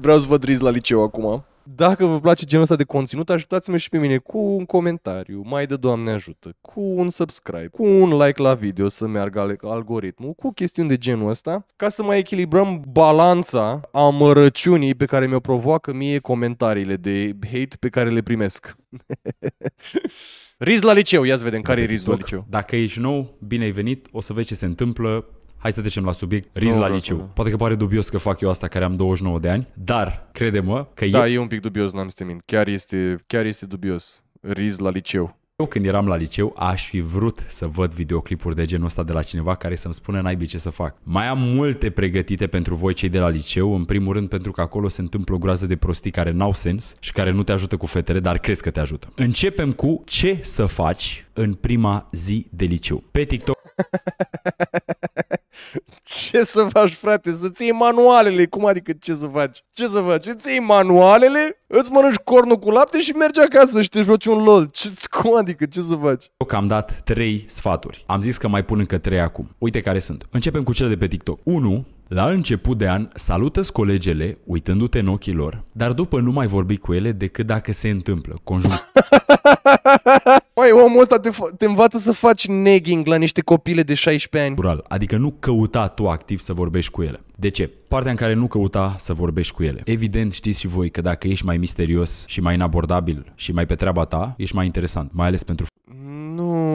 Vreau să vă driz la liceu acum. Dacă vă place genul ăsta de conținut, ajutați-mă și pe mine cu un comentariu, mai de Doamne ajută, cu un subscribe, cu un like la video să meargă algoritmul, cu chestiuni de genul ăsta, ca să mai echilibrăm balanța amărăciunii pe care mi-o provoacă mie comentariile de hate pe care le primesc. Riz la liceu, ia să vedem care e rizul la liceu. Dacă ești nou, bine ai venit, o să vezi ce se întâmplă, Hai să trecem la subiect. Riz nu, la liceu. Nu. Poate că pare dubios că fac eu asta care am 29 de ani, dar crede-mă că da, e... e un pic dubios, n-am să mint. Chiar este, chiar este dubios. Riz la liceu. Eu când eram la liceu aș fi vrut să văd videoclipuri de genul ăsta de la cineva care să-mi spună naibii ce să fac. Mai am multe pregătite pentru voi cei de la liceu, în primul rând pentru că acolo se întâmplă o groază de prostii care n-au sens și care nu te ajută cu fetele, dar crezi că te ajută. Începem cu ce să faci în prima zi de liceu. Pe TikTok Ce să faci, frate? Să-ți iei manualele. Cum adică ce să faci? Ce să faci? Îți iei manualele, îți mănânci cornul cu lapte și mergi acasă și te joci un LOL. Ce, cum adică? Ce să faci? Eu am dat trei sfaturi. Am zis că mai pun încă trei acum. Uite care sunt. Începem cu cele de pe TikTok. 1. La început de an salută colegele uitându-te în ochii lor, dar după nu mai vorbi cu ele decât dacă se întâmplă. conjunct. Păi omul ăsta te, te învață să faci negging la niște copile de 16 ani. Rural, adică nu căuta tu activ să vorbești cu ele. De ce? Partea în care nu căuta să vorbești cu ele. Evident știți și voi că dacă ești mai misterios și mai inabordabil și mai pe treaba ta, ești mai interesant, mai ales pentru... Nu,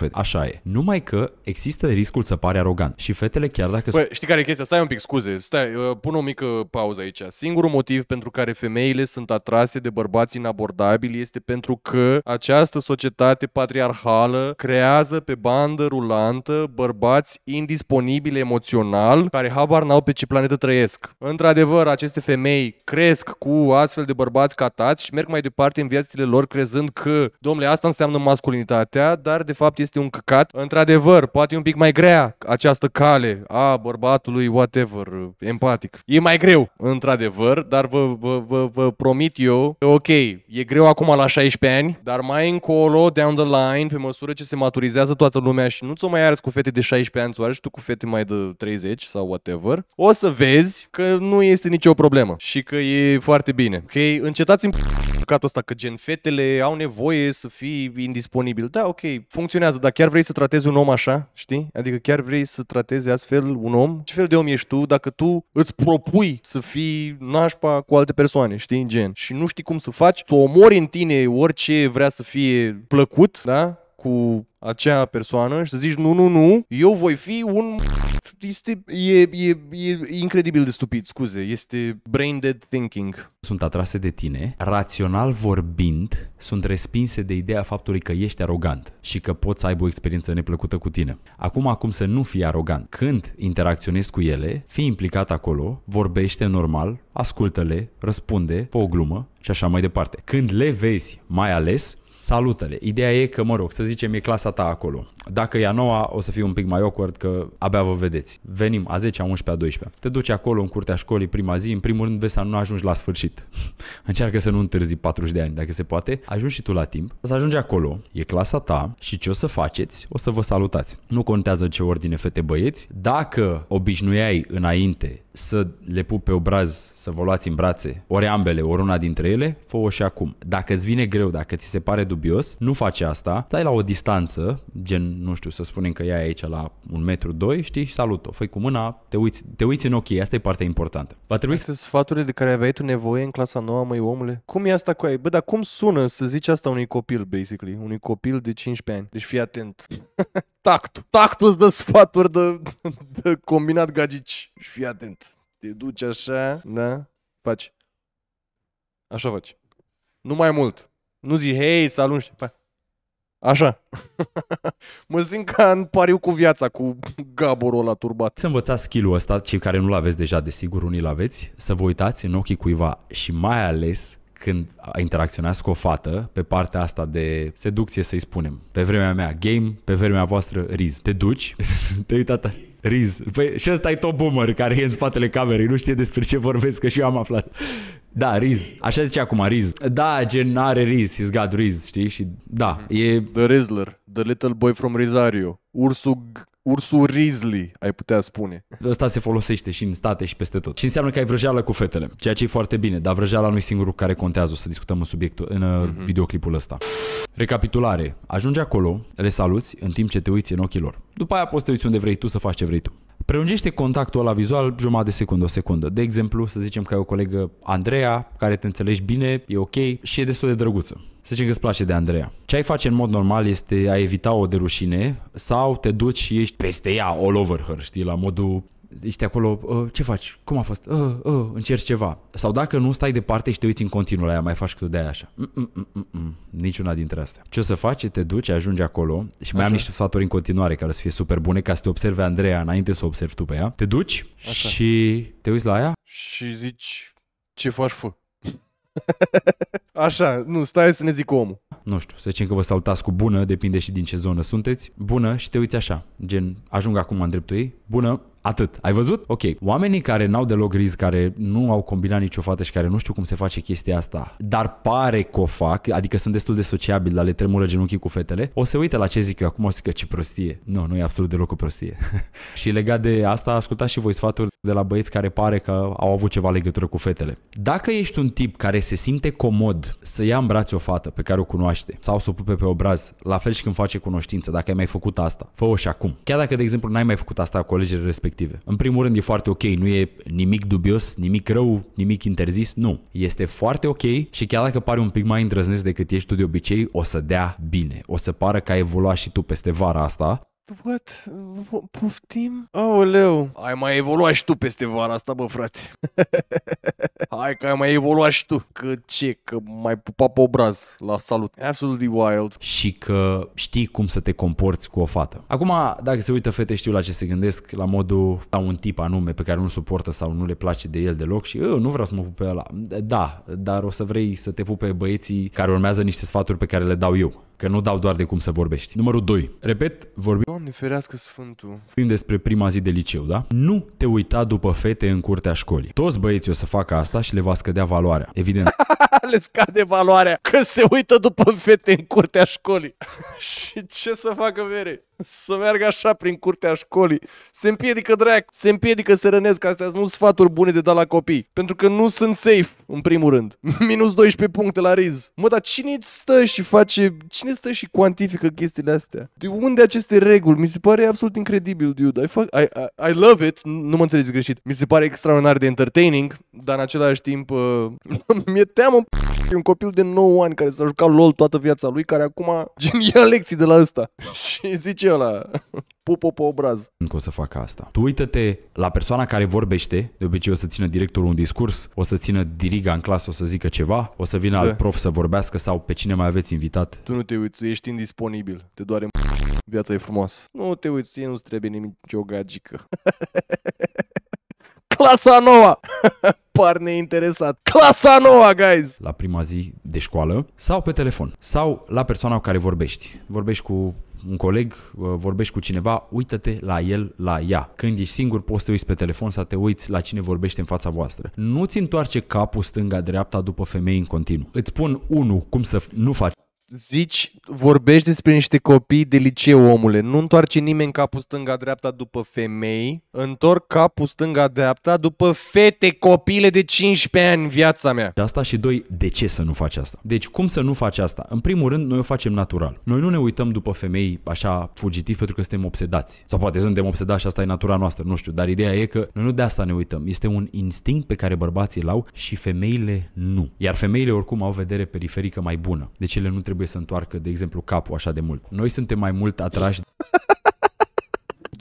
fete. Păi, Așa e. Numai că există riscul să pare arogant și fetele chiar dacă... Păi, știi care e chestia? Stai un pic, scuze, stai, uh, pun o mică pauză aici. Singurul motiv pentru care femeile sunt atrase de bărbați inabordabili este pentru că această societate patriarhală creează pe bandă rulantă bărbați indisponibili emoțional care habar n-au pe ce planetă trăiesc. Într-adevăr, aceste femei cresc cu astfel de bărbați catați și merg mai departe în viețile lor crezând că, domnule, asta înseamnă masculinitatea, dar de fapt este este un căcat. Într-adevăr, poate e un pic mai grea această cale a bărbatului, whatever, empatic. E mai greu, într-adevăr, dar vă, vă, vă, vă promit eu, ok, e greu acum la 16 ani, dar mai încolo, down the line, pe măsură ce se maturizează toată lumea și nu ți-o mai arăți cu fete de 16 ani, ți-o arăți tu cu fete mai de 30 sau whatever, o să vezi că nu este nicio problemă și că e foarte bine. Ok, încetați-mi căcatul ăsta, că gen fetele au nevoie să fii indisponibil. Da, ok, funcționează, dar chiar vrei să tratezi un om așa, știi? Adică chiar vrei să tratezi astfel un om? Ce fel de om ești tu dacă tu îți propui să fii nașpa cu alte persoane, știi, gen? Și nu știi cum să faci, să omori în tine orice vrea să fie plăcut, da? cu acea persoană și să zici nu, nu, nu, eu voi fi un este, e, e, e incredibil de stupid, scuze, este brain dead thinking. Sunt atrase de tine, rațional vorbind, sunt respinse de ideea faptului că ești arogant și că poți să aibă o experiență neplăcută cu tine. Acum, acum să nu fii arogant. Când interacționezi cu ele, fii implicat acolo, vorbește normal, ascultă-le, răspunde, fă o glumă și așa mai departe. Când le vezi mai ales, Salutare. Ideea e că, mă rog, să zicem, e clasa ta acolo. Dacă e a noua, o să fiu un pic mai awkward că abia vă vedeți. Venim a 10, a 11, a 12. Te duci acolo în curtea școlii prima zi, în primul rând vezi să nu ajungi la sfârșit. Încearcă să nu întârzi 40 de ani, dacă se poate. Ajungi și tu la timp. O să ajungi acolo, e clasa ta și ce o să faceți, o să vă salutați. Nu contează ce ordine fete băieți. Dacă obișnuiai înainte să le pup pe obraz, să vă luați în brațe, ori ambele, ori una dintre ele, fă-o și acum. Dacă îți vine greu, dacă ți se pare dubios, nu faci asta, stai la o distanță, gen, nu știu, să spunem că ea e aici la un metru doi, știi, și salut-o, fă cu mâna, te uiți, te uiți în ochii, asta e partea importantă. Va trebui să sfaturile de care aveai tu nevoie în clasa nouă, măi omule? Cum e asta cu ai? Bă, dar cum sună să zici asta unui copil, basically, unui copil de 15 ani? Deci fii atent. tactul. Tactul îți dă sfaturi de, de combinat gagici. Și fii atent. Te duci așa, da? Faci. Așa faci. Nu mai mult. Nu zi, hei, să alungi. Așa. mă simt ca în pariu cu viața, cu gaborul ăla turbat. Să învățați skill-ul ăsta, cei care nu-l aveți deja, desigur, unii l-aveți, să vă uitați în ochii cuiva și mai ales când interacționați cu o fată pe partea asta de seducție, să-i spunem. Pe vremea mea, game, pe vremea voastră, riz. Te duci, te uita ta. Riz. Păi și ăsta e tot boomer care e în spatele camerei, nu știe despre ce vorbesc, că și eu am aflat. Da, Riz. Așa zice acum, Riz. Da, gen are Riz, he's got Riz, știi? Și da, mhm. e... The Rizzler, the little boy from Rizario, Ursul ursul Rizli, ai putea spune. Ăsta se folosește și în state și peste tot. Și înseamnă că ai vrăjeală cu fetele, ceea ce e foarte bine, dar vrăjeala nu e singurul care contează, o să discutăm în subiectul, în mm-hmm. videoclipul ăsta. Recapitulare. Ajungi acolo, le saluți în timp ce te uiți în ochii lor. După aia poți să te uiți unde vrei tu să faci ce vrei tu. Prelungește contactul ăla vizual jumătate de secundă, o secundă. De exemplu, să zicem că ai o colegă, Andreea, care te înțelegi bine, e ok și e destul de drăguță. Să zicem că îți place de Andreea. Ce ai face în mod normal este a evita o de rușine sau te duci și ești peste ea, all over her, știi, la modul ești acolo, ă, ce faci, cum a fost, uh, uh, încerci ceva. Sau dacă nu stai departe și te uiți în continuu la ea, mai faci tu de aia așa. Mm-mm-mm-mm. Niciuna dintre astea. Ce o să faci? Te duci, ajungi acolo și mai așa. am niște sfaturi în continuare care o să fie super bune ca să te observe Andreea înainte să o observi tu pe ea. Te duci așa. și te uiți la ea. Și zici, ce faci, fă? Așa, nu, stai să ne zic omul. Nu știu, să zicem că vă salutați cu bună, depinde și din ce zonă sunteți. Bună și te uiți așa, gen, ajung acum în dreptul ei, bună, Atât. Ai văzut? Ok. Oamenii care n-au deloc riz care nu au combinat nicio fată și care nu știu cum se face chestia asta, dar pare că o fac, adică sunt destul de sociabil, dar le tremură genunchii cu fetele, o să uite la ce zic eu acum, o să zică ce prostie. Nu, nu e absolut deloc o prostie. și legat de asta, ascultați și voi sfaturi de la băieți care pare că au avut ceva legătură cu fetele. Dacă ești un tip care se simte comod să ia în brațe o fată pe care o cunoaște sau să o pupe pe obraz, la fel și când face cunoștință, dacă ai mai făcut asta, fă-o și acum. Chiar dacă, de exemplu, n-ai mai făcut asta cu alegerile respective. În primul rând e foarte ok, nu e nimic dubios, nimic rău, nimic interzis, nu. Este foarte ok și chiar dacă pare un pic mai îndrăznesc decât ești tu de obicei, o să dea bine. O să pară că ai evoluat și tu peste vara asta What? Poftim? Aoleu, ai mai evoluat și tu peste vara asta, bă, frate. Hai că ai mai evoluat și tu. Că ce? Că mai pupa pe obraz. La salut. Absolutely wild. Și că știi cum să te comporți cu o fată. Acum, dacă se uită fete, știu la ce se gândesc, la modul la un tip anume pe care nu suportă sau nu le place de el deloc și eu ă, nu vreau să mă pupe ăla. Da, dar o să vrei să te pupe băieții care urmează niște sfaturi pe care le dau eu că nu dau doar de cum să vorbești. Numărul 2. Repet, vorbim... Doamne ferească Sfântul! Fim despre prima zi de liceu, da? Nu te uita după fete în curtea școlii. Toți băieții o să facă asta și le va scădea valoarea. Evident. le scade valoarea că se uită după fete în curtea școlii. și ce să facă vere? Să meargă așa prin curtea școlii. Se împiedică drag, se împiedică să rănesc. Astea nu sunt sfaturi bune de dat la copii. Pentru că nu sunt safe, în primul rând. Minus 12 puncte la riz. Mă, dar cine stă și face... Cine stă și cuantifică chestiile astea? De unde aceste reguli? Mi se pare absolut incredibil, dude. I, fuck, I, I, I love it. Nu mă înțelegi greșit. Mi se pare extraordinar de entertaining, dar în același timp... Uh, mi-e teamă... E un copil de 9 ani care s-a jucat LOL toată viața lui, care acum ia lecții de la ăsta. și zice ăla, pupă pe obraz. Încă o să fac asta. Tu uită-te la persoana care vorbește, de obicei o să țină directorul un discurs, o să țină diriga în clasă, o să zică ceva, o să vină da. alt prof să vorbească sau pe cine mai aveți invitat. Tu nu te uiți, tu ești indisponibil, te doare viața e frumoasă. Nu te uiți, nu-ți trebuie nimic, o gagică. clasa noua. Par neinteresat. Clasa noua, guys! La prima zi de școală sau pe telefon sau la persoana cu care vorbești. Vorbești cu un coleg, uh, vorbești cu cineva, uită-te la el, la ea. Când ești singur, poți să te uiți pe telefon sau te uiți la cine vorbește în fața voastră. Nu-ți întoarce capul stânga-dreapta după femei în continuu. Îți spun, unu, cum să nu faci zici, vorbești despre niște copii de liceu, omule. Nu întoarce nimeni capul stânga-dreapta după femei, întorc capul stânga-dreapta după fete, copile de 15 ani, în viața mea. De asta și doi, de ce să nu faci asta? Deci cum să nu faci asta? În primul rând, noi o facem natural. Noi nu ne uităm după femei așa fugitiv pentru că suntem obsedați. Sau poate suntem obsedați și asta e natura noastră, nu știu, dar ideea e că noi nu de asta ne uităm. Este un instinct pe care bărbații l-au și femeile nu. Iar femeile oricum au vedere periferică mai bună. Deci ele nu trebuie trebuie să întoarcă, de exemplu, capul așa de mult. Noi suntem mai mult atrași...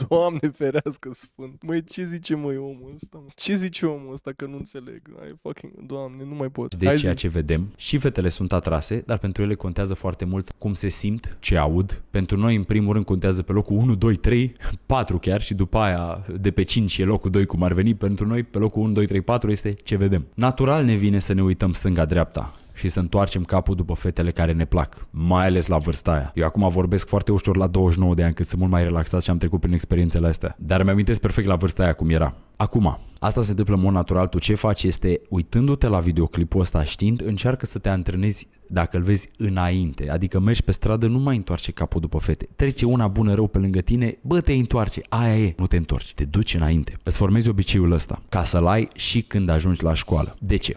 Doamne ferească sfânt. Măi, ce zice măi omul ăsta? Mă? Ce zice omul ăsta că nu înțeleg? Ai fucking, doamne, nu mai pot. De Hai ceea zi. ce vedem, și fetele sunt atrase, dar pentru ele contează foarte mult cum se simt, ce aud. Pentru noi, în primul rând, contează pe locul 1, 2, 3, 4 chiar și după aia de pe 5 e locul 2 cum ar veni. Pentru noi, pe locul 1, 2, 3, 4 este ce vedem. Natural ne vine să ne uităm stânga-dreapta și să întoarcem capul după fetele care ne plac, mai ales la vârsta aia. Eu acum vorbesc foarte ușor la 29 de ani, că sunt mult mai relaxat și am trecut prin experiențele astea. Dar mi amintesc perfect la vârsta aia cum era. Acum, asta se întâmplă în mod natural, tu ce faci este, uitându-te la videoclipul ăsta știind, încearcă să te antrenezi dacă îl vezi înainte, adică mergi pe stradă, nu mai întoarce capul după fete. Trece una bună rău pe lângă tine, bă, te întoarce, aia e, nu te întorci, te duci înainte. Îți formezi obiceiul ăsta, ca să-l ai și când ajungi la școală. De ce?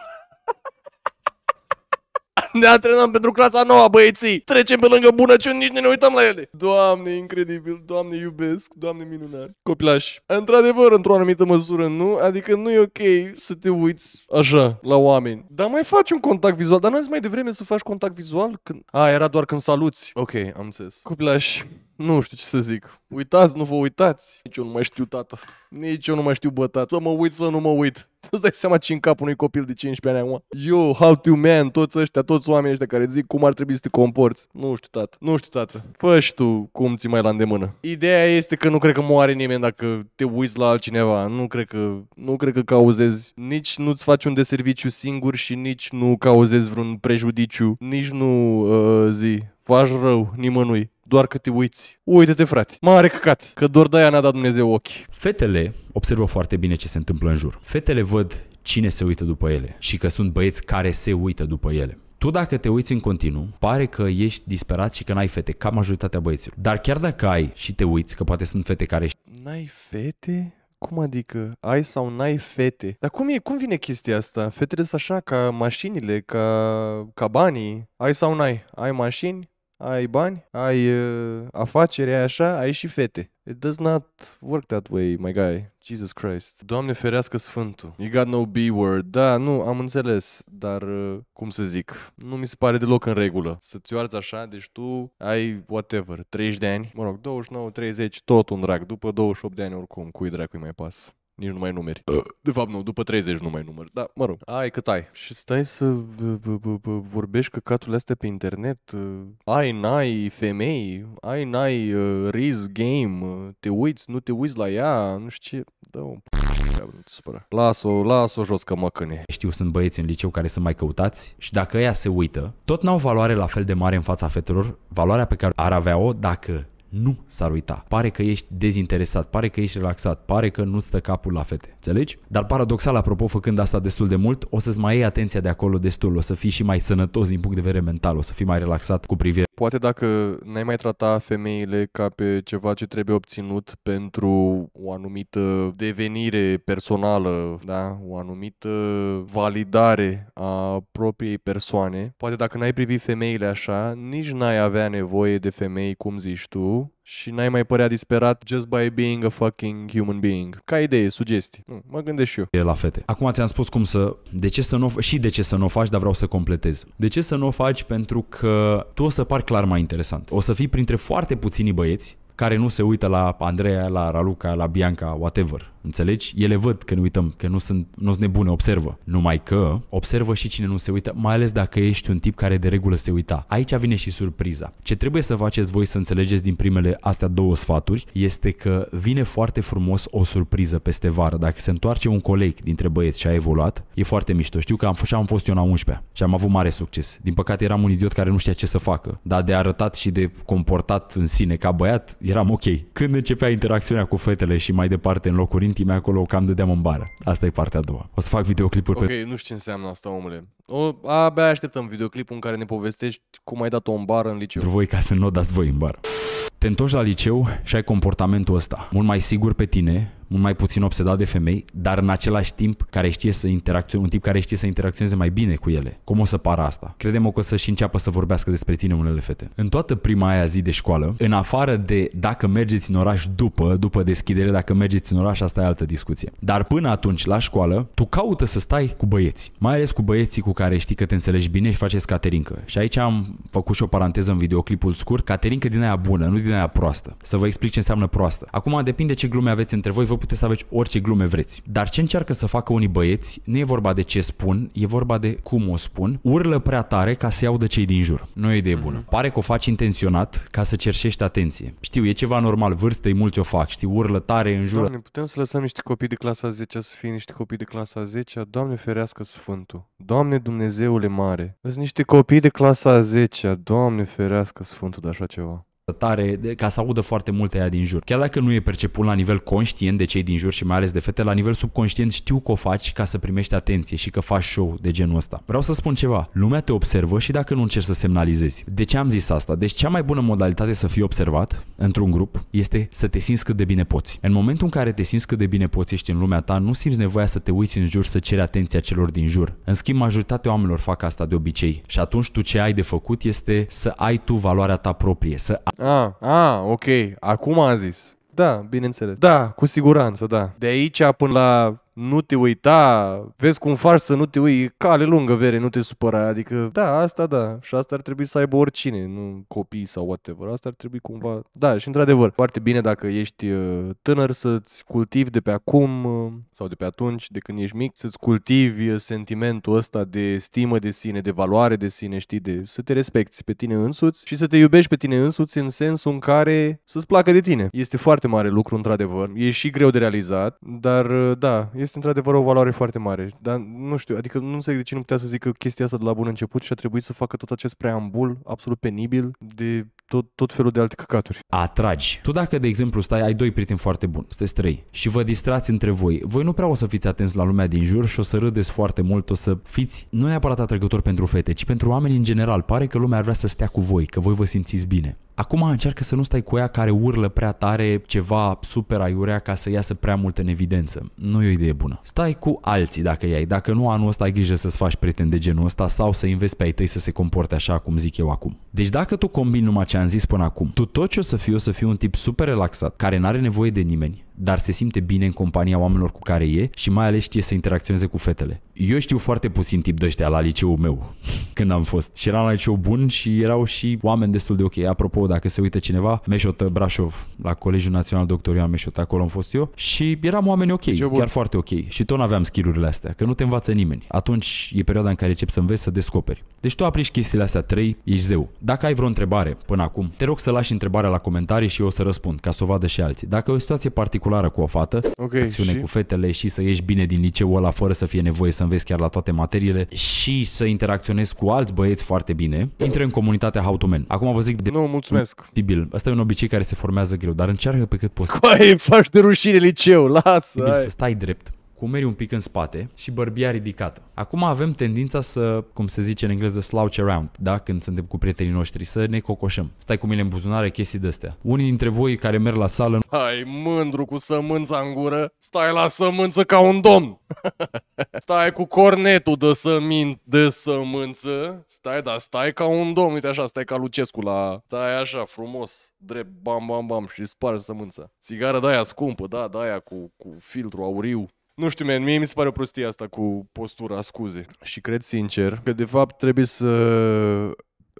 Ne antrenăm pentru clasa nouă, băieții. Trecem pe lângă bunăciuni, nici nu ne uităm la ele. Doamne, incredibil. Doamne, iubesc. Doamne, minunat. Copilaș. Într-adevăr, într-o anumită măsură, nu? Adică nu e ok să te uiți așa la oameni. Dar mai faci un contact vizual. Dar n-ai mai devreme să faci contact vizual? Când... A, era doar când saluți. Ok, am înțeles. Copilaș nu știu ce să zic. Uitați, nu vă uitați. Nici eu nu mai știu tată. Nici eu nu mai știu bătat. Să mă uit, să nu mă uit. Tu dai seama ce în capul unui copil de 15 ani acum. Yo, how to man, toți ăștia, toți oamenii ăștia care zic cum ar trebui să te comporți. Nu știu, tată. Nu știu, tată. Fă și tu cum ți mai la îndemână. Ideea este că nu cred că moare nimeni dacă te uiți la altcineva. Nu cred că, nu cred că cauzezi. Nici nu-ți faci un deserviciu singur și nici nu cauzezi vreun prejudiciu. Nici nu uh, zi faci rău nimănui, doar că te uiți. Uite-te, frate, mare căcat, că doar de-aia n-a dat Dumnezeu ochi. Fetele observă foarte bine ce se întâmplă în jur. Fetele văd cine se uită după ele și că sunt băieți care se uită după ele. Tu dacă te uiți în continuu, pare că ești disperat și că n-ai fete, ca majoritatea băieților. Dar chiar dacă ai și te uiți, că poate sunt fete care... N-ai fete? Cum adică? Ai sau n-ai fete? Dar cum, e, cum vine chestia asta? Fetele sunt așa, ca mașinile, ca, ca banii. Ai sau n-ai? Ai mașini? ai bani, ai uh, afaceri, ai așa, ai și fete. It does not work that way, my guy. Jesus Christ. Doamne ferească sfântul. You got no B-word. Da, nu, am înțeles, dar uh, cum să zic, nu mi se pare deloc în regulă. Să-ți arzi așa, deci tu ai whatever, 30 de ani, mă rog, 29, 30, tot un drag, după 28 de ani oricum, cui dracu mai pas nici nu mai numeri. Uh, de fapt, nu, după 30 nu mai numeri. Da, mă rog, ai cât ai. Și stai să vorbești căcaturile astea pe internet. Uh, ai, n-ai femei, ai, n-ai uh, riz game, te uiți, nu te uiți la ea, nu știu ce. Da, un Las-o, las-o jos că mă câne. Știu, sunt băieți în liceu care sunt mai căutați și dacă ea se uită, tot n-au valoare la fel de mare în fața fetelor, valoarea pe care ar avea-o dacă nu s-ar uita. Pare că ești dezinteresat, pare că ești relaxat, pare că nu stă capul la fete. Înțelegi? Dar paradoxal, apropo, făcând asta destul de mult, o să-ți mai iei atenția de acolo destul, o să fii și mai sănătos din punct de vedere mental, o să fii mai relaxat cu privire. Poate dacă n-ai mai trata femeile ca pe ceva ce trebuie obținut pentru o anumită devenire personală, da? o anumită validare a propriei persoane, poate dacă n-ai privit femeile așa, nici n-ai avea nevoie de femei, cum zici tu, și n-ai mai părea disperat just by being a fucking human being. Ca idee, sugestii. Nu, mă gândesc și eu. E la fete. Acum ți-am spus cum să... De ce să nu... Și de ce să nu o faci, dar vreau să completez. De ce să nu o faci? Pentru că tu o să pari clar mai interesant. O să fii printre foarte puțini băieți care nu se uită la Andreea, la Raluca, la Bianca, whatever Înțelegi? Ele văd că ne uităm, că nu sunt, nu sunt nebune, observă. Numai că observă și cine nu se uită, mai ales dacă ești un tip care de regulă se uita. Aici vine și surpriza. Ce trebuie să faceți voi să înțelegeți din primele astea două sfaturi este că vine foarte frumos o surpriză peste vară. Dacă se întoarce un coleg dintre băieți și a evoluat, e foarte mișto. Știu că am fost, am fost eu la 11 și am avut mare succes. Din păcate eram un idiot care nu știa ce să facă, dar de arătat și de comportat în sine ca băiat eram ok. Când începea interacțiunea cu fetele și mai departe în locuri intime acolo, cam dădeam în bară. Asta e partea a doua. O să fac videoclipuri okay, pe... Ok, nu știu ce înseamnă asta, omule. O, abia așteptăm videoclipul în care ne povestești cum ai dat-o în bară în liceu. Pentru voi ca să nu o dați voi în bară. Te întorci la liceu și ai comportamentul ăsta. Mult mai sigur pe tine, mult mai puțin obsedat de femei, dar în același timp care știe să interacționeze, un tip care știe să interacționeze mai bine cu ele. Cum o să pară asta? Credem că o să și înceapă să vorbească despre tine unele fete. În toată prima aia zi de școală, în afară de dacă mergeți în oraș după, după deschidere, dacă mergeți în oraș, asta e altă discuție. Dar până atunci, la școală, tu caută să stai cu băieți, mai ales cu băieții cu care știi că te înțelegi bine și faceți caterincă. Și aici am făcut și o paranteză în videoclipul scurt, caterincă din aia bună, nu din aia proastă. Să vă explic ce înseamnă proastă. Acum depinde ce glume aveți între voi, vă puteți să aveți orice glume vreți. Dar ce încearcă să facă unii băieți, nu e vorba de ce spun, e vorba de cum o spun, urlă prea tare ca să iau de cei din jur. Nu e idee bună. Mhm. Pare că o faci intenționat ca să cerșești atenție. Știu, e ceva normal, vârstei mulți o fac, știi, urlă tare în jur. Doamne, putem să lăsăm niște copii de clasa 10 să fie niște copii de clasa 10 Doamne ferească Sfântul. Doamne Dumnezeule mare. Sunt niște copii de clasa 10 Doamne ferească Sfântul de așa ceva tare, ca să audă foarte multe aia din jur. Chiar dacă nu e perceput la nivel conștient de cei din jur și mai ales de fete, la nivel subconștient știu că o faci ca să primești atenție și că faci show de genul ăsta. Vreau să spun ceva, lumea te observă și dacă nu încerci să semnalizezi. De ce am zis asta? Deci cea mai bună modalitate să fii observat într-un grup este să te simți cât de bine poți. În momentul în care te simți cât de bine poți ești în lumea ta, nu simți nevoia să te uiți în jur să ceri atenția celor din jur. În schimb, majoritatea oamenilor fac asta de obicei și atunci tu ce ai de făcut este să ai tu valoarea ta proprie, să Ah, ah, ok. Acum a zis. Da, bineînțeles. Da, cu siguranță, da. De aici până la nu te uita, da, vezi cum faci să nu te ui, cale lungă vere, nu te supăra, adică da, asta da, și asta ar trebui să aibă oricine, nu copii sau whatever, asta ar trebui cumva, da, și într-adevăr, foarte bine dacă ești uh, tânăr să-ți cultivi de pe acum uh, sau de pe atunci, de când ești mic, să-ți cultivi uh, sentimentul ăsta de stimă de sine, de valoare de sine, știi, de să te respecti pe tine însuți și să te iubești pe tine însuți în sensul în care să-ți placă de tine. Este foarte mare lucru, într-adevăr, e și greu de realizat, dar da, este într-adevăr o valoare foarte mare. Dar nu știu, adică nu înțeleg de ce nu putea să zică chestia asta de la bun început și a trebuit să facă tot acest preambul absolut penibil de tot, tot felul de alte căcaturi. Atragi. Tu dacă, de exemplu, stai, ai doi prieteni foarte buni, sunteți trei și vă distrați între voi, voi nu prea o să fiți atenți la lumea din jur și o să râdeți foarte mult, o să fiți nu neapărat atrăgători pentru fete, ci pentru oameni în general. Pare că lumea ar vrea să stea cu voi, că voi vă simțiți bine. Acum încearcă să nu stai cu ea care urlă prea tare ceva super aiurea ca să iasă prea mult în evidență. Nu e o idee bună. Stai cu alții dacă ai Dacă nu, anul ăsta ai grijă să-ți faci prieten de genul ăsta sau să investi pe ai tăi să se comporte așa cum zic eu acum. Deci dacă tu combini numai ce am zis până acum, tu tot ce o să fii, o să fii un tip super relaxat, care n-are nevoie de nimeni, dar se simte bine în compania oamenilor cu care e și mai ales știe să interacționeze cu fetele. Eu știu foarte puțin tip de ăștia la liceul meu, când am fost. Și eram la liceu bun și erau și oameni destul de ok. Apropo, dacă se uită cineva, Meșotă Brașov, la Colegiul Național Doctor Ioan Meșotă, acolo am fost eu și eram oameni ok, Ce bun. chiar foarte ok. Și tot aveam skillurile astea, că nu te învață nimeni. Atunci e perioada în care începi să înveți să descoperi. Deci tu aplici chestiile astea trei, ești zeu. Dacă ai vreo întrebare până acum, te rog să lași întrebarea la comentarii și eu o să răspund, ca să o vadă și alții. Dacă e o situație particulară particulară cu o fată, okay, acțiune și? cu fetele și să ieși bine din liceul ăla fără să fie nevoie să înveți chiar la toate materiile și să interacționezi cu alți băieți foarte bine, intră în comunitatea How to Men. Acum vă zic de... Nu, mulțumesc. Tibil, Asta e un obicei care se formează greu, dar încearcă pe cât poți. Coi, faci de rușine liceu, lasă! Tibil, Să stai drept cu umerii un pic în spate și bărbia ridicată. Acum avem tendința să, cum se zice în engleză, slouch around, da? când suntem cu prietenii noștri, să ne cocoșăm. Stai cu mine în buzunare, chestii de astea. Unii dintre voi care merg la sală... Stai mândru cu sămânța în gură, stai la sămânță ca un domn. stai cu cornetul de sămin de sămânță, stai, da, stai ca un domn, uite așa, stai ca Lucescu la... Stai așa, frumos, drept, bam, bam, bam și spargi sămânța. Țigară de aia scumpă, da, de aia cu, cu filtru auriu. Nu știu, man, mie mi se pare o prostie asta cu postura, scuze. Și cred sincer că de fapt trebuie să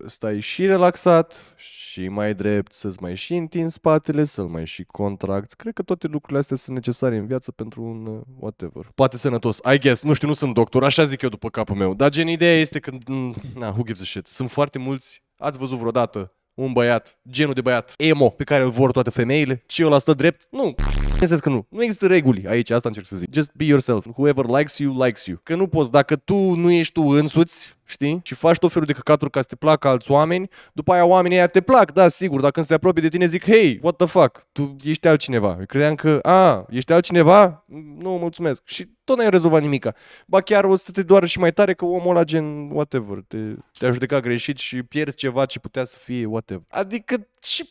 stai și relaxat și mai drept, să-ți mai și întinzi spatele, să-l mai și contracti. Cred că toate lucrurile astea sunt necesare în viață pentru un uh, whatever. Poate sănătos, I guess, nu știu, nu sunt doctor, așa zic eu după capul meu. Dar gen, ideea este că, mm, na, who gives a shit, sunt foarte mulți, ați văzut vreodată un băiat, genul de băiat, emo, pe care îl vor toate femeile, ce ăla stă drept? Nu, bineînțeles că nu. Nu există reguli aici, asta încerc să zic. Just be yourself. Whoever likes you, likes you. Că nu poți, dacă tu nu ești tu însuți, știi? Și faci tot felul de căcaturi ca să te placă alți oameni, după aia oamenii aia te plac, da, sigur, dacă când se apropie de tine zic, hey, what the fuck, tu ești altcineva. Eu credeam că, a, ești altcineva? Nu, mulțumesc. Și tot n-ai rezolvat nimica. Ba chiar o să te doară și mai tare că omul ăla gen, whatever, te, te-a judecat greșit și pierzi ceva ce putea să fie, whatever. Adică, ce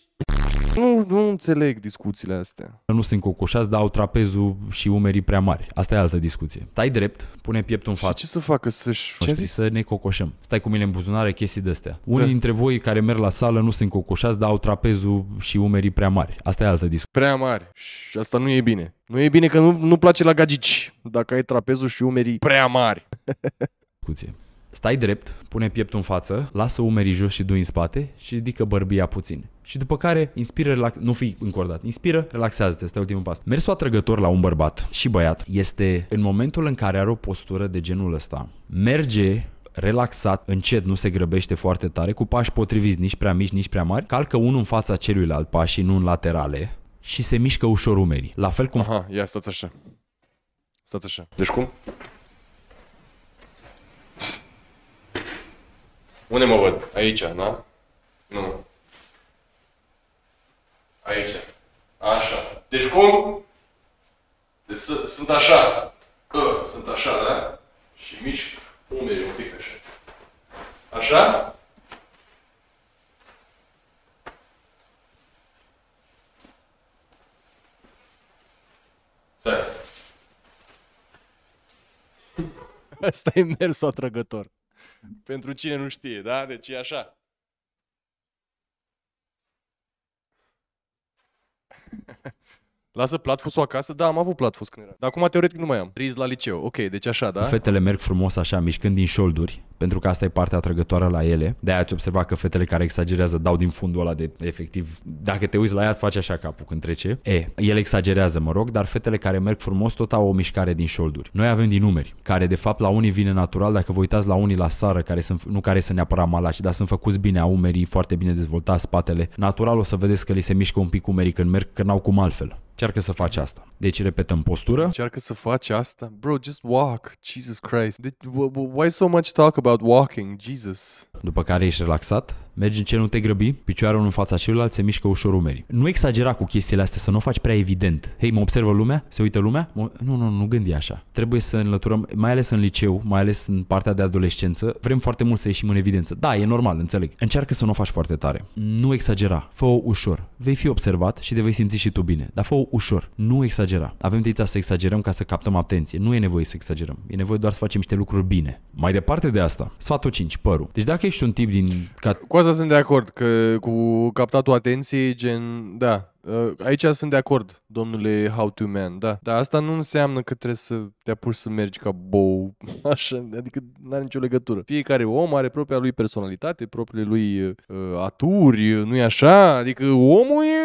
nu, nu înțeleg discuțiile astea. Nu sunt cocoșați, dar au trapezul și umerii prea mari. Asta e altă discuție. Stai drept, pune pieptul în față. Și ce să facă? Să-și... Ce zis? Să ne cocoșăm. Stai cu mine în buzunare, chestii de-astea. Da. Unii da. dintre voi care merg la sală nu sunt cocoșați, dar au trapezul și umerii prea mari. Asta e altă discuție. Prea mari. Și asta nu e bine. Nu e bine că nu, nu place la gagici dacă ai trapezul și umerii prea mari. discuție. Stai drept, pune pieptul în față, lasă umerii jos și dui în spate și ridică bărbia puțin. Și după care inspiră, relax... nu fi încordat, inspiră, relaxează-te, este ultimul pas. Mersul atrăgător la un bărbat și băiat este în momentul în care are o postură de genul ăsta. Merge relaxat, încet, nu se grăbește foarte tare, cu pași potriviți, nici prea mici, nici prea mari, calcă unul în fața celuilalt pașii, nu în laterale, și se mișcă ușor umerii. La fel cum... Aha, ia stați așa. Stați așa. Deci cum? Unde mă văd? Aici, da? Nu. Aici. Așa. Deci cum? Deci sunt așa. Că, sunt așa, da? Și mici umeri un pic așa. Așa? Stai. Asta e mersul atrăgător. Pentru cine nu știe, da? Deci e așa. Lasă platfusul acasă? Da, am avut platfus când era. Dar acum teoretic nu mai am. Riz la liceu. Ok, deci așa, da? Fetele merg frumos așa, mișcând din șolduri, pentru că asta e partea atrăgătoare la ele. De aia ați observat că fetele care exagerează dau din fundul ăla de efectiv. Dacă te uiți la ea, face așa capul când trece. E, el exagerează, mă rog, dar fetele care merg frumos tot au o mișcare din șolduri. Noi avem din numeri, care de fapt la unii vine natural, dacă vă uitați la unii la sară, care sunt, nu care sunt neapărat malaci, dar sunt făcuți bine, au umerii foarte bine dezvoltați, spatele. Natural o să vedeți că li se mișcă un pic umerii când merg, că n-au cum altfel Încearcă să faci asta. Deci repetăm postură. Încearcă să faci asta. Bro, just walk. Jesus Christ. Deci, why so much talk about walking? Jesus după care ești relaxat, mergi în ce nu te grăbi, picioarele unul în fața celuilalt, se mișcă ușor umerii. Nu exagera cu chestiile astea, să nu o faci prea evident. Hei, mă observă lumea? Se uită lumea? Mă... Nu, nu, nu gândi așa. Trebuie să înlăturăm, mai ales în liceu, mai ales în partea de adolescență, vrem foarte mult să ieșim în evidență. Da, e normal, înțeleg. Încearcă să nu o faci foarte tare. Nu exagera, fă ușor. Vei fi observat și te vei simți și tu bine, dar fă ușor. Nu exagera. Avem tendința să exagerăm ca să captăm atenție. Nu e nevoie să exagerăm. E nevoie doar să facem niște lucruri bine. Mai departe de asta, sfatul 5, părul. Deci dacă ești un tip din... Cu asta sunt de acord, că cu captatul atenției, gen, da, ă, aici sunt de acord, domnule How to Man, da. Dar asta nu înseamnă că trebuie să te apuci să mergi ca bou, așa, adică nu are nicio legătură. Fiecare om are propria lui personalitate, propriile lui uh, aturi, nu e așa? Adică omul e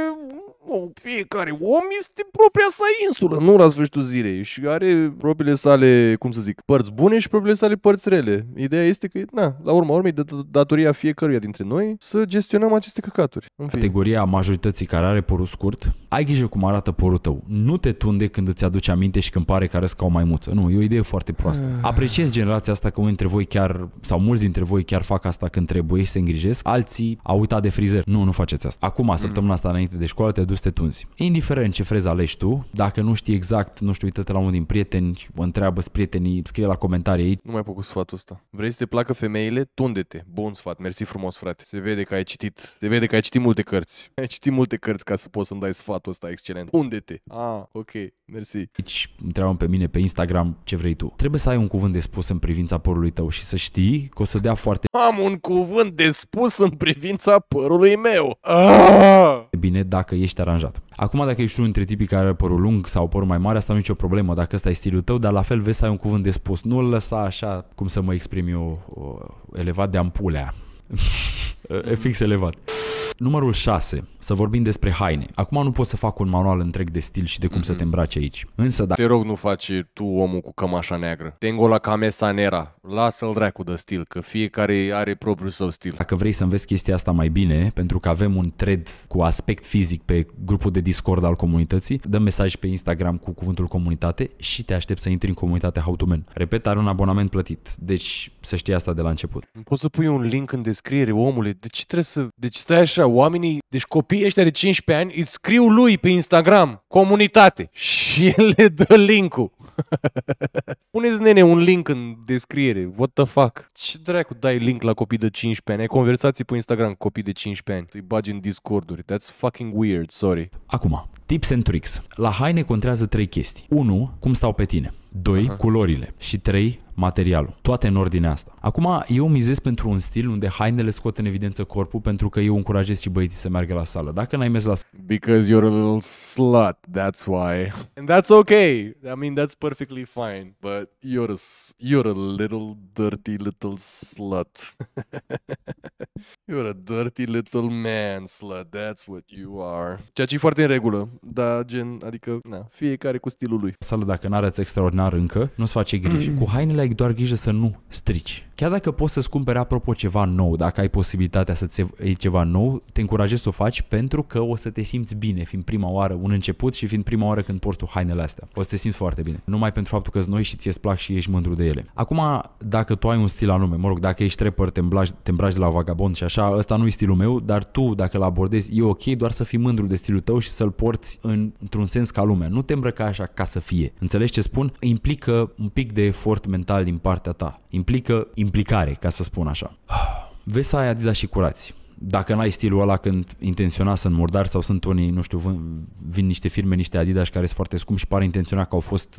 nu, fiecare om este propria sa insulă, nu la sfârșitul zilei. Și are propriile sale, cum să zic, părți bune și propriile sale părți rele. Ideea este că, na, la urma urmei, de datoria fiecăruia dintre noi să gestionăm aceste căcaturi. În Categoria majorității care are părul scurt, ai grijă cum arată părul tău. Nu te tunde când îți aduce aminte și când pare că arăți ca o maimuță. Nu, e o idee foarte proastă. Ah. Apreciez generația asta că unii dintre voi chiar, sau mulți dintre voi chiar fac asta când trebuie și se îngrijesc. Alții au uitat de frizer. Nu, nu faceți asta. Acum, săptămâna asta înainte de școală, te duci dus să te tunzi. Indiferent ce freză alegi tu, dacă nu știi exact, nu știu, uită-te la unul din prieteni, întreabă prietenii, scrie la comentarii ei. Nu mai pot cu sfatul ăsta. Vrei să te placă femeile? Tunde-te. Bun sfat, mersi frumos, frate. Se vede că ai citit, se vede că ai citit multe cărți. Ai citit multe cărți ca să poți să-mi dai sfatul ăsta excelent. Tunde-te. Ah, ok, mersi. Deci, întreabă pe mine pe Instagram ce vrei tu. Trebuie să ai un cuvânt de spus în privința părului tău și să știi că o să dea foarte... Am un cuvânt de spus în privința părului meu. Ah! bine dacă ești aranjat. Acum, dacă ești unul dintre tipii care are părul lung sau părul mai mare, asta nu e nicio problemă dacă ăsta e stilul tău, dar la fel vezi să ai un cuvânt de spus. nu îl lăsa așa, cum să mă exprim eu, uh, elevat de ampulea. e fix elevat. Numărul 6. Să vorbim despre haine. Acum nu pot să fac un manual întreg de stil și de cum mm-hmm. să mhm. te îmbraci aici. Însă dacă... Te rog nu faci tu omul cu cămașa neagră. Tengo la camesa nera. Lasă-l dracu de stil, că fiecare are propriul său stil. Dacă vrei să înveți chestia asta mai bine, pentru că avem un thread cu aspect fizic pe grupul de Discord al comunității, dăm mesaj pe Instagram cu cuvântul comunitate și te aștept să intri în comunitatea How to Man. Repet, are un abonament plătit, deci să știi asta de la început. Poți să pui un link în descriere, omule, de ce trebuie să... Deci stai așa, ăștia, oamenii, deci copiii ăștia de 15 ani, îi scriu lui pe Instagram, comunitate, și el le dă link-ul. Puneți, nene, un link în descriere. What the fuck? Ce dracu dai link la copii de 15 ani? Ai conversații pe Instagram cu copii de 15 ani. să-i bagi în Discorduri. That's fucking weird, sorry. Acum, Tips and tricks. La haine contează trei chestii. 1. Cum stau pe tine. 2. Culorile. Și 3. Materialul. Toate în ordinea asta. Acum, eu mizez pentru un stil unde hainele scot în evidență corpul pentru că eu încurajez și băieții să meargă la sală. Dacă n-ai mers la sală... Because you're a little slut, that's why. And that's okay. I mean, that's perfectly fine. But you're a, you're a little dirty little slut. you're a dirty little man slut. That's what you are. Ceea ce e foarte în regulă dar gen, adică, na, fiecare cu stilul lui. Sală, dacă n-arăți extraordinar încă, nu-ți face griji. Mm. Cu hainele ai doar grijă să nu strici Chiar dacă poți să-ți cumperi, apropo, ceva nou, dacă ai posibilitatea să-ți iei ceva nou, te încurajez să o faci pentru că o să te simți bine, fiind prima oară un început și fiind prima oară când porți tu hainele astea. O să te simți foarte bine. Numai pentru faptul că noi și ți ți plac și ești mândru de ele. Acum, dacă tu ai un stil anume, mă rog, dacă ești trepăr, te te îmbraci de la vagabond și așa, ăsta nu e stilul meu, dar tu, dacă l abordezi, e ok, doar să fii mândru de stilul tău și să-l porți în, într-un sens ca lumea. Nu te îmbrăca așa ca să fie. Înțelegi ce spun? Implică un pic de efort mental din partea ta. Implică implicare, ca să spun așa. Vezi să ai Adidas și curați. Dacă n-ai stilul ăla când intenționat sunt murdari sau sunt unii, nu știu, vin niște firme, niște Adidas care sunt foarte scumpi și pare intenționat că au fost,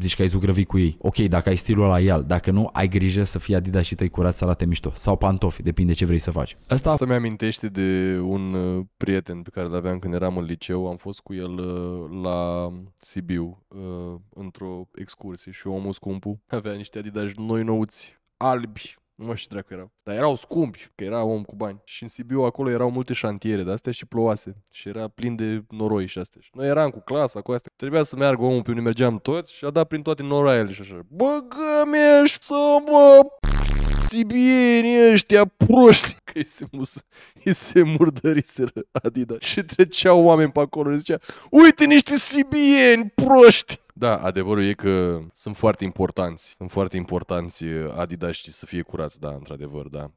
zici că ai zugrăvit cu ei. Ok, dacă ai stilul ăla, ial. Dacă nu, ai grijă să fii Adidas și tăi curați să arate mișto. Sau pantofi, depinde ce vrei să faci. Asta... să mi-amintește de un uh, prieten pe care l aveam când eram în liceu. Am fost cu el uh, la Sibiu uh, într-o excursie și omul scumpu avea niște Adidas noi nouți albi, nu mă știu dracu erau, dar erau scumpi, că era om cu bani. Și în Sibiu acolo erau multe șantiere de astea și plouase și era plin de noroi și astea. Și noi eram cu clasa, cu astea. Trebuia să meargă omul pe unde mergeam toți și a dat prin toate noroiile și așa. Băgă-mi să mă țibieni ăștia proști, că îi se, mus, îi se murdăriseră Adida Și treceau oameni pe acolo și zicea, uite niște sibieni proști! Da, adevărul e că sunt foarte importanți. Sunt foarte importanți uh, Adidas și să fie curați, da, într-adevăr, da.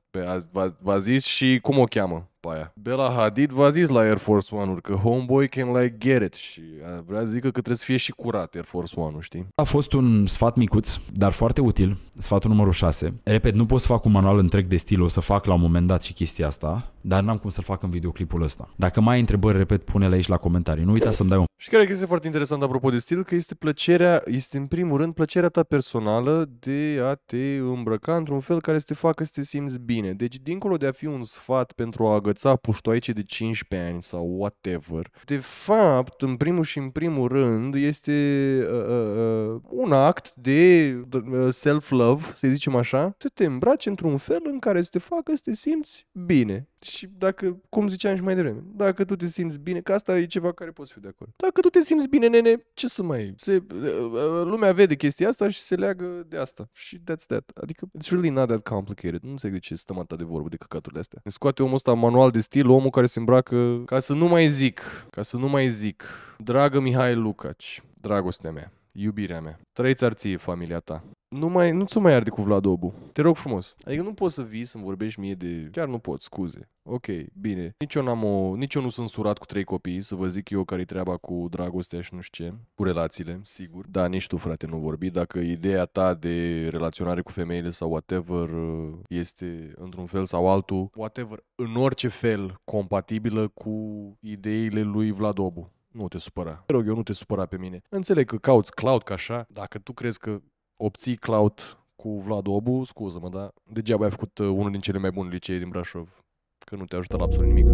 V-a zis și cum o cheamă pe aia. Bella Hadid v-a zis la Air Force One-uri că homeboy can like get it și vrea să zică că trebuie să fie și curat Air Force One-ul, știi? A fost un sfat micuț, dar foarte util sfatul numărul 6. Repet, nu pot să fac un manual întreg de stil, o să fac la un moment dat și chestia asta, dar n-am cum să-l fac în videoclipul ăsta. Dacă mai ai întrebări, repet, pune-le aici la comentarii. Nu uita să-mi dai un și care este foarte interesant apropo de stil, că este plăcerea, este în primul rând plăcerea ta personală de a te îmbrăca într-un fel care să te facă să te simți bine. Deci, dincolo de a fi un sfat pentru a agăța puștoaice de 15 ani sau whatever, de fapt, în primul și în primul rând, este uh, uh, uh un act de uh, self-love, să zicem așa, să te îmbraci într-un fel în care să te facă să te simți bine. Și dacă, cum ziceam și mai devreme, dacă tu te simți bine, că asta e ceva care poți fi de acord. Dacă tu te simți bine, nene, ce să mai... Se, lumea vede chestia asta și se leagă de asta. Și that's that. Adică, it's really not that complicated. Nu înțeleg de ce stăm atât de vorbă de căcaturile astea. Ne scoate omul ăsta manual de stil, omul care se îmbracă, ca să nu mai zic, ca să nu mai zic, dragă Mihai Lucaci, dragostea mea iubirea mea, trei ți familia ta. Nu mai, nu ți mai arde cu Vlad Obu. Te rog frumos. Adică nu poți să vii să-mi vorbești mie de... Chiar nu pot, scuze. Ok, bine. Nici eu, n-am o... Nici eu nu sunt surat cu trei copii, să vă zic eu care-i treaba cu dragostea și nu știu ce, cu relațiile, sigur. Da, nici tu, frate, nu vorbi. Dacă ideea ta de relaționare cu femeile sau whatever uh, este într-un fel sau altul, whatever, în orice fel, compatibilă cu ideile lui Vlad Obu nu te supăra. Te rog eu, nu te supăra pe mine. Înțeleg că cauți cloud ca așa, dacă tu crezi că obții cloud cu Vlad Obu, scuză-mă, dar degeaba ai făcut uh, unul din cele mai bune licee din Brașov, că nu te ajută la absolut nimic.